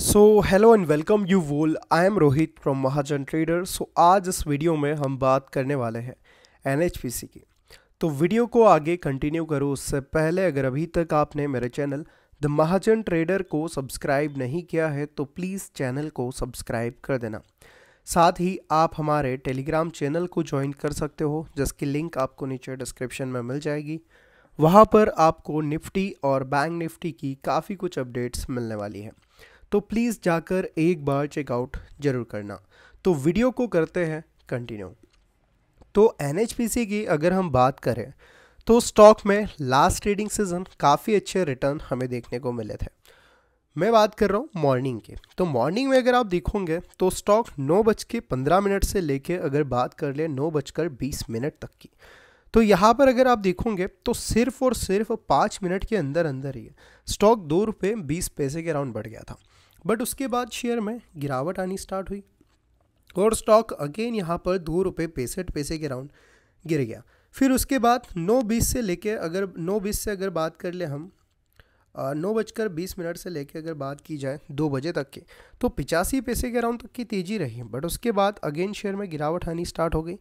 so hello and welcome you all I am Rohit from Mahajan trader so आज इस video में हम बात करने वाले हैं एन की तो वीडियो को आगे कंटिन्यू करो उससे पहले अगर अभी तक आपने मेरे चैनल द महाजन ट्रेडर को सब्सक्राइब नहीं किया है तो प्लीज़ चैनल को सब्सक्राइब कर देना साथ ही आप हमारे टेलीग्राम चैनल को ज्वाइन कर सकते हो जिसकी लिंक आपको नीचे डिस्क्रिप्शन में मिल जाएगी वहाँ पर आपको निफ्टी और बैंक निफ्टी की काफ़ी कुछ अपडेट्स मिलने वाली हैं तो प्लीज़ जाकर एक बार चेकआउट ज़रूर करना तो वीडियो को करते हैं कंटिन्यू तो एन की अगर हम बात करें तो स्टॉक में लास्ट ट्रेडिंग सीजन काफ़ी अच्छे रिटर्न हमें देखने को मिले थे मैं बात कर रहा हूँ मॉर्निंग की तो मॉर्निंग में अगर आप देखोगे तो स्टॉक नौ बज के पंद्रह मिनट से लेके अगर बात कर ले नौ बजकर बीस मिनट तक की तो यहाँ पर अगर आप देखोगे तो सिर्फ और सिर्फ पाँच मिनट के अंदर अंदर ही स्टॉक दो रुपये बीस पैसे के अराउंड बढ़ गया था बट उसके बाद शेयर में गिरावट आनी स्टार्ट हुई और स्टॉक अगेन यहाँ पर दो रुपये पैंसठ पैसे के राउंड गिर गया फिर उसके बाद नौ बीस से लेके अगर नौ बीस से अगर बात कर ले हम नौ बजकर बीस मिनट से लेके अगर बात की जाए दो बजे तक के तो पिचासी पैसे के राउंड तक की तेज़ी रही बट उसके बाद अगेन शेयर में गिरावट आनी स्टार्ट हो गई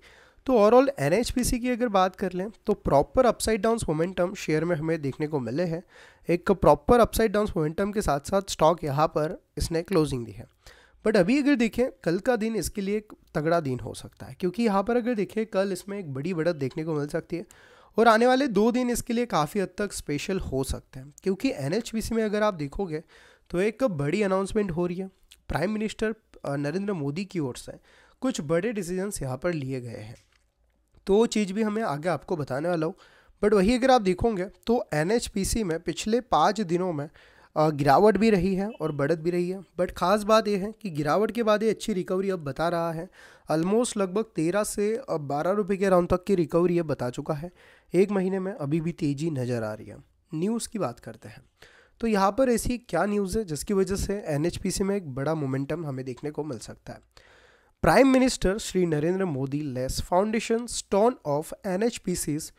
तो ओवरऑल एन की अगर बात कर लें तो proper upside down momentum share में हमें देखने को मिले हैं एक प्रॉपर अपसाइड डाउन मोमेंटम के साथ साथ स्टॉक यहाँ पर इसने क्लोजिंग दी है बट अभी अगर देखें कल का दिन इसके लिए एक तगड़ा दिन हो सकता है क्योंकि यहाँ पर अगर देखें कल इसमें एक बड़ी बढ़त देखने को मिल सकती है और आने वाले दो दिन इसके लिए काफ़ी हद तक स्पेशल हो सकते हैं क्योंकि एन में अगर आप देखोगे तो एक बड़ी अनाउंसमेंट हो रही है प्राइम मिनिस्टर नरेंद्र मोदी की ओर से कुछ बड़े डिसीजंस यहाँ पर लिए गए हैं तो वो चीज़ भी हमें आगे आपको बताने वाला हूँ बट वही अगर आप देखोगे तो एन में पिछले पाँच दिनों में गिरावट भी रही है और बढ़त भी रही है बट खास बात यह है कि गिरावट के बाद ये अच्छी रिकवरी अब बता रहा है ऑलमोस्ट लगभग तेरह से बारह रुपये के राउंड तक की रिकवरी अब बता चुका है एक महीने में अभी भी तेज़ी नज़र आ रही है न्यूज़ की बात करते हैं तो यहाँ पर ऐसी क्या न्यूज़ है जिसकी वजह से एन में एक बड़ा मोमेंटम हमें देखने को मिल सकता है prime minister Shri Narendra Modi lays foundation stone of N H P C's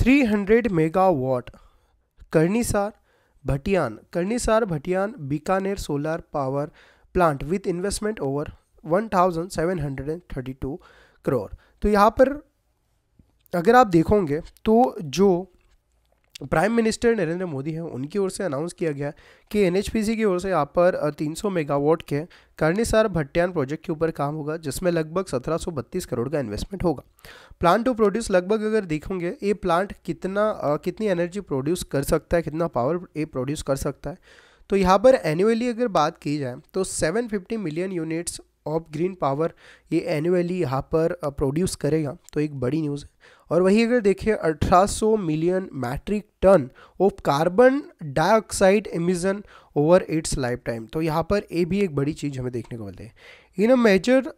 three hundred megawatt Karnisar Bhatiyan Karnisar Bhatiyan Bikaner solar power plant with investment over one thousand seven hundred and thirty two crore तो यहाँ पर अगर आप देखोगे तो जो प्राइम मिनिस्टर नरेंद्र मोदी हैं उनकी ओर से अनाउंस किया गया कि एन की ओर से यहाँ पर 300 मेगावाट के कर्णिसार भट्टियान प्रोजेक्ट के ऊपर काम होगा जिसमें लगभग सत्रह करोड़ का इन्वेस्टमेंट होगा प्लांट टू प्रोड्यूस लगभग अगर देखोगे ये प्लांट कितना कितनी एनर्जी प्रोड्यूस कर सकता है कितना पावर ये प्रोड्यूस कर सकता है तो यहाँ पर एनुअली अगर बात की जाए तो 750 million units of green power ये एनुअली यहाँ पर प्रोड्यूस करेगा तो एक बड़ी न्यूज़ है और वही अगर देखिए 1800 million metric ton of carbon dioxide emission over its lifetime तो यहाँ पर ये भी एक बड़ी चीज़ हमें देखने को मिलती है in a major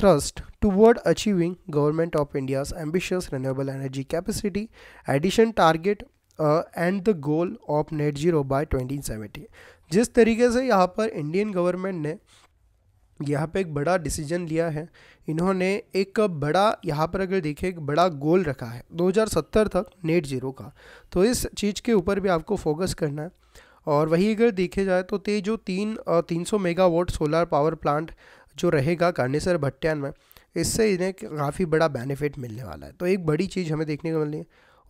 thrust toward achieving government of India ambitious renewable energy capacity addition target and the goal of net zero by twenty seventy जिस तरीके से यहाँ पर इंडियन गवर्नमेंट ने यहाँ पे एक बड़ा डिसीजन लिया है इन्होंने एक बड़ा यहाँ पर अगर देखें एक बड़ा गोल रखा है 2070 तक नेट जीरो का तो इस चीज़ के ऊपर भी आपको फोकस करना है और वही अगर देखे जाए तो ते जो तीन तीन सौ मेगावाट सोलर पावर प्लांट जो रहेगा कानेसर भट्टियान में इससे इन्हें काफ़ी बड़ा बेनिफिट मिलने वाला है तो एक बड़ी चीज़ हमें देखने को मिल रही है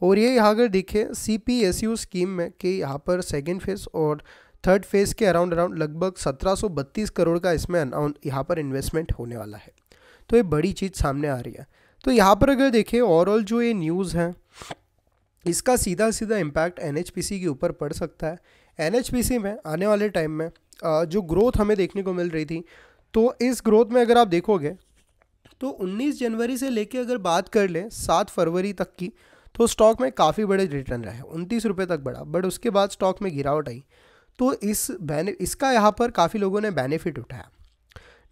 और ये यहाँ अगर देखें C P S U scheme में कि यहाँ पर सेकेंड फेज़ और थर्ड फेज़ के अराउंड अराउंड लगभग 1732 करोड़ का इसमें अराउंड यहाँ पर इन्वेस्टमेंट होने वाला है तो ये बड़ी चीज़ सामने आ रही है तो यहाँ पर अगर देखें ओवरऑल जो ये न्यूज़ है इसका सीधा सीधा इम्पैक्ट एन के ऊपर पड़ सकता है एन में आने वाले टाइम में जो ग्रोथ हमें देखने को मिल रही थी तो इस ग्रोथ में अगर आप देखोगे तो 19 जनवरी से लेकर अगर बात कर लें सात फरवरी तक की तो स्टॉक में काफ़ी बड़े रिटर्न रहे उनतीस रुपये तक बढ़ा बट उसके बाद स्टॉक में गिरावट आई तो इस बेने इसका यहाँ पर काफ़ी लोगों ने बेनिफिट उठाया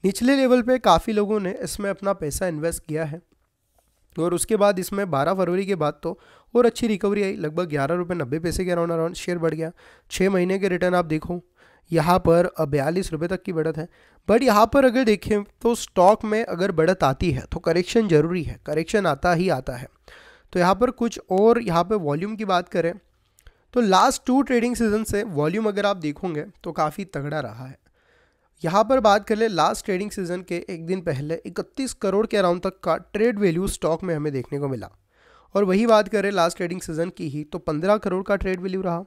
निचले लेवल पे काफ़ी लोगों ने इसमें अपना पैसा इन्वेस्ट किया है और उसके बाद इसमें 12 फरवरी के बाद तो और अच्छी रिकवरी आई लगभग ग्यारह रुपये नब्बे पैसे के अराउंड अराउंड शेयर बढ़ गया छः महीने के रिटर्न आप देखो यहाँ पर बयालीस रुपये तक की बढ़त है बट यहाँ पर अगर देखें तो स्टॉक में अगर बढ़त आती है तो करेक्शन ज़रूरी है करेक्शन आता ही आता है तो यहाँ पर कुछ और यहाँ पर वॉल्यूम की बात करें तो लास्ट टू ट्रेडिंग सीजन से वॉल्यूम अगर आप देखोगे तो काफ़ी तगड़ा रहा है यहाँ पर बात कर ले लास्ट ट्रेडिंग सीजन के एक दिन पहले 31 करोड़ के अराउंड तक का ट्रेड वैल्यू स्टॉक में हमें देखने को मिला और वही बात करें लास्ट ट्रेडिंग सीजन की ही तो 15 करोड़ का ट्रेड वैल्यू रहा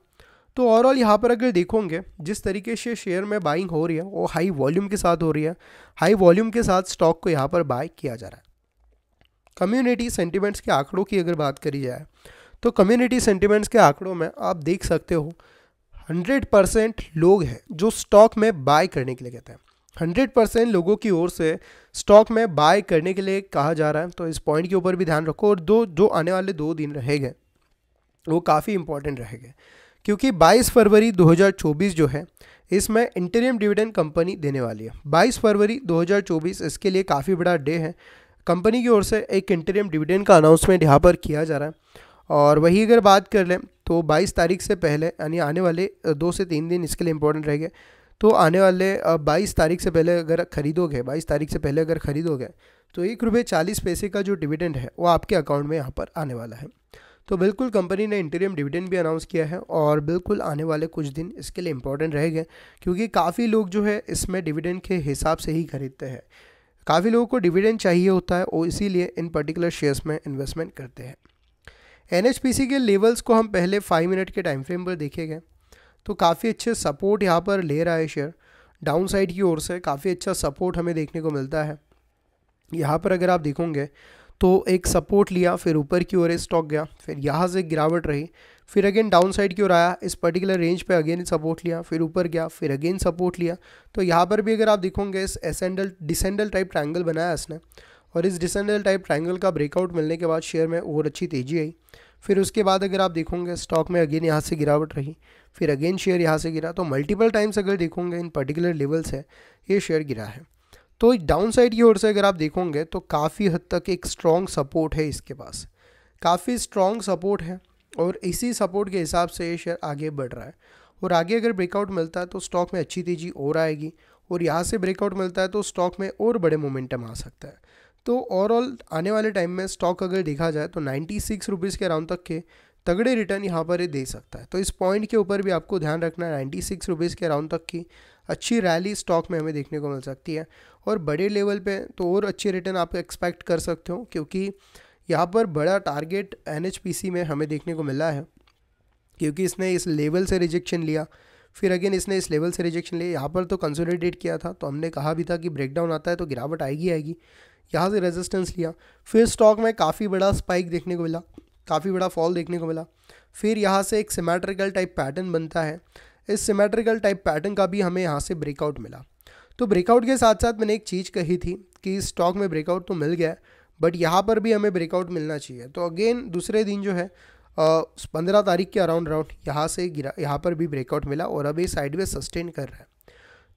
तो ओवरऑल यहाँ पर अगर देखोगे जिस तरीके से शेयर में बाइंग हो रही है वो हाई वॉल्यूम के साथ हो रही है हाई वॉल्यूम के साथ स्टॉक को यहाँ पर बाय किया जा रहा है कम्युनिटी सेंटिमेंट्स के आंकड़ों की अगर बात करी जाए तो कम्युनिटी सेंटिमेंट्स के आंकड़ों में आप देख सकते हो 100 परसेंट लोग हैं जो स्टॉक में बाय करने के लिए कहते हैं 100 परसेंट लोगों की ओर से स्टॉक में बाय करने के लिए कहा जा रहा है तो इस पॉइंट के ऊपर भी ध्यान रखो और दो जो आने वाले दो दिन गए वो काफ़ी इंपॉर्टेंट रहेगा क्योंकि 22 फरवरी 2024 जो है इसमें इंटरियम डिविडेंड कंपनी देने वाली है 22 फरवरी 2024 इसके लिए काफ़ी बड़ा डे है कंपनी की ओर से एक इंटरियम डिविडेंड का अनाउंसमेंट यहाँ पर किया जा रहा है और वही अगर बात कर लें तो 22 तारीख से पहले यानी आने वाले दो से तीन दिन इसके लिए इम्पोर्टेंट रहेंगे तो आने वाले 22 तारीख से पहले अगर खरीदोगे 22 तारीख से पहले अगर खरीदोगे तो एक रुपये चालीस पैसे का जो डिविडेंड है वो आपके अकाउंट में यहाँ पर आने वाला है तो बिल्कुल कंपनी ने इंटीरियम डिविडेंड भी अनाउंस किया है और बिल्कुल आने वाले कुछ दिन इसके लिए इम्पोर्टेंट रहेंगे क्योंकि काफ़ी लोग जो है इसमें डिविडेंड के हिसाब से ही खरीदते हैं काफ़ी लोगों को डिविडेंड चाहिए होता है और इसीलिए इन पर्टिकुलर शेयर्स में इन्वेस्टमेंट करते हैं एन के लेवल्स को हम पहले फाइव मिनट के टाइम फ्रेम पर देखेंगे तो काफ़ी अच्छे सपोर्ट यहाँ पर ले रहा है शेयर डाउन साइड की ओर से काफ़ी अच्छा सपोर्ट हमें देखने को मिलता है यहाँ पर अगर आप देखोगे तो एक सपोर्ट लिया फिर ऊपर की ओर स्टॉक गया फिर यहाँ से गिरावट रही फिर अगेन डाउन साइड की ओर आया इस पर्टिकुलर रेंज पे अगेन सपोर्ट लिया फिर ऊपर गया फिर अगेन सपोर्ट लिया तो यहाँ पर भी अगर आप देखोगे इस एसेंडल डिसेंडल टाइप ट्रायंगल बनाया इसने और इस डिसेंडल टाइप ट्राइंगल का ब्रेकआउट मिलने के बाद शेयर में और अच्छी तेज़ी आई फिर उसके बाद अगर आप देखोगे स्टॉक में अगेन यहाँ से गिरावट रही फिर अगेन शेयर यहाँ से गिरा तो मल्टीपल टाइम्स अगर देखोगे इन पर्टिकुलर लेवल से ये शेयर गिरा है तो डाउन साइड की ओर से अगर आप देखोगे तो काफ़ी हद तक एक स्ट्रॉन्ग सपोर्ट है इसके पास काफ़ी स्ट्रॉन्ग सपोर्ट है और इसी सपोर्ट के हिसाब से ये शेयर आगे बढ़ रहा है और आगे अगर ब्रेकआउट मिलता है तो स्टॉक में अच्छी तेज़ी और आएगी और यहाँ से ब्रेकआउट मिलता है तो स्टॉक में और बड़े मोमेंटम आ सकता है तो ओवरऑल आने वाले टाइम में स्टॉक अगर देखा जाए तो नाइन्टी सिक्स रुपीज़ के अराउंड तक के तगड़े रिटर्न यहाँ पर दे सकता है तो इस पॉइंट के ऊपर भी आपको ध्यान रखना है नाइन्टी सिक्स रुपीज़ के अराउंड तक की अच्छी रैली स्टॉक में हमें देखने को मिल सकती है और बड़े लेवल पे तो और अच्छे रिटर्न आप एक्सपेक्ट कर सकते हो क्योंकि यहाँ पर बड़ा टारगेट एन में हमें देखने को मिला है क्योंकि इसने इस लेवल से रिजेक्शन लिया फिर अगेन इसने इस लेवल से रिजेक्शन लिया यहाँ पर तो कंसोलिडेट किया था तो हमने कहा भी था कि ब्रेकडाउन आता है तो गिरावट आएगी आएगी यहाँ से रेजिस्टेंस लिया फिर स्टॉक में काफ़ी बड़ा स्पाइक देखने को मिला काफ़ी बड़ा फॉल देखने को मिला फिर यहाँ से एक सिमेट्रिकल टाइप पैटर्न बनता है इस सिमेट्रिकल टाइप पैटर्न का भी हमें यहाँ से ब्रेकआउट मिला तो ब्रेकआउट के साथ साथ मैंने एक चीज़ कही थी कि स्टॉक में ब्रेकआउट तो मिल गया बट यहाँ पर भी हमें ब्रेकआउट मिलना चाहिए तो अगेन दूसरे दिन जो है पंद्रह तारीख के अराउंड अराउंड यहाँ से गिरा यहाँ पर भी ब्रेकआउट मिला और अभी साइड में सस्टेन कर रहा है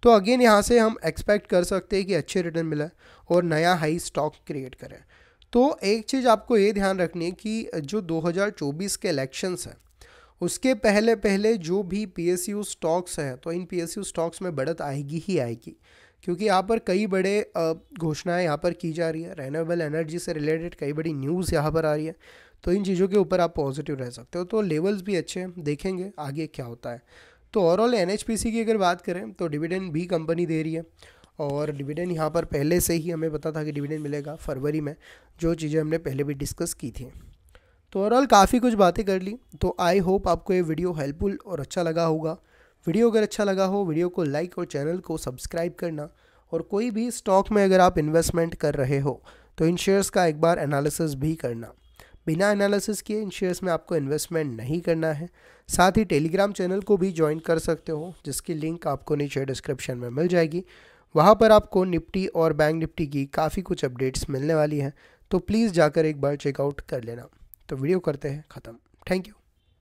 तो अगेन यहाँ से हम एक्सपेक्ट कर सकते हैं कि अच्छे रिटर्न मिला और नया हाई स्टॉक क्रिएट करें तो एक चीज़ आपको ये ध्यान रखनी है कि जो 2024 के इलेक्शंस हैं उसके पहले पहले जो भी पी स्टॉक्स हैं तो इन पी स्टॉक्स में बढ़त आएगी ही आएगी क्योंकि यहाँ पर कई बड़े घोषणाएं यहाँ पर की जा रही है रेनोबल एनर्जी से रिलेटेड कई बड़ी न्यूज़ यहाँ पर आ रही है तो इन चीज़ों के ऊपर आप पॉजिटिव रह सकते हो तो लेवल्स भी अच्छे हैं देखेंगे आगे क्या होता है तो ओवरऑल एन की अगर बात करें तो डिविडेंड भी कंपनी दे रही है और डिविडेंड यहाँ पर पहले से ही हमें पता था कि डिविडेंड मिलेगा फरवरी में जो चीज़ें हमने पहले भी डिस्कस की थी तो ओवरऑल काफ़ी कुछ बातें कर ली तो आई होप आपको ये वीडियो हेल्पफुल और अच्छा लगा होगा वीडियो अगर अच्छा लगा हो वीडियो को लाइक और चैनल को सब्सक्राइब करना और कोई भी स्टॉक में अगर आप इन्वेस्टमेंट कर रहे हो तो इन शेयर्स का एक बार एनालिसिस भी करना बिना एनालिसिस किए इन शेयर्स में आपको इन्वेस्टमेंट नहीं करना है साथ ही टेलीग्राम चैनल को भी ज्वाइन कर सकते हो जिसकी लिंक आपको नीचे डिस्क्रिप्शन में मिल जाएगी वहाँ पर आपको निफ्टी और बैंक निफ्टी की काफ़ी कुछ अपडेट्स मिलने वाली हैं तो प्लीज़ जाकर एक बार चेकआउट कर लेना तो वीडियो करते हैं ख़त्म थैंक यू